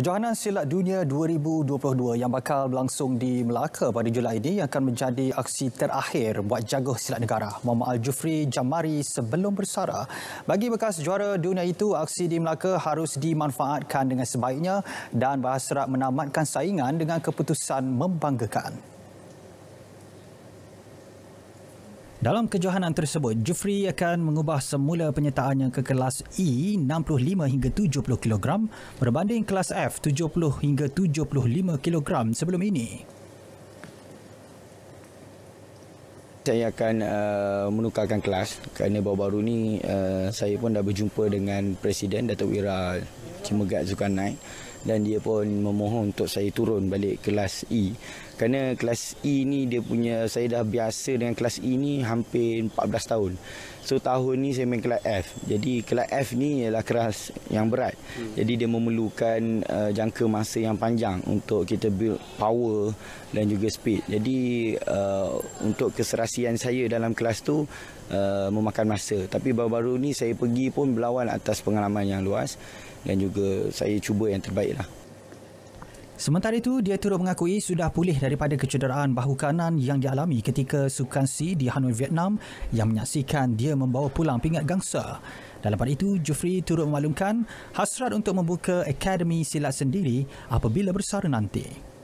Johanan Silat Dunia 2022 yang bakal berlangsung di Melaka pada Julai ini akan menjadi aksi terakhir buat jaguh silat negara. Muhammad Al-Jufri Jamari sebelum bersara. Bagi bekas juara dunia itu, aksi di Melaka harus dimanfaatkan dengan sebaiknya dan berhasrat menamatkan saingan dengan keputusan membanggakan. Dalam kejohanan tersebut, Jufri akan mengubah semula penyertaannya ke kelas E 65 hingga 70 kg berbanding kelas F 70 hingga 75 kg sebelum ini. Saya akan uh, menukarkan kelas kerana baru-baru ini uh, saya pun dah berjumpa dengan Presiden Datuk Wira Cimegat Zukanai dan dia pun memohon untuk saya turun balik kelas E kerana kelas E ni dia punya saya dah biasa dengan kelas E ni hampir 14 tahun so tahun ni saya main kelas F jadi kelas F ni ialah kelas yang berat hmm. jadi dia memerlukan uh, jangka masa yang panjang untuk kita build power dan juga speed jadi uh, untuk keserasian saya dalam kelas tu Uh, memakan masa tapi baru-baru ni saya pergi pun berlawan atas pengalaman yang luas dan juga saya cuba yang terbaik lah. Sementara itu, dia turut mengakui sudah pulih daripada kecederaan bahu kanan yang dialami ketika sukan C di Hanoi, Vietnam yang menyaksikan dia membawa pulang pingat gangsa. Dalam pada itu, Jufri turut memaklumkan hasrat untuk membuka akademi silat sendiri apabila bersara nanti.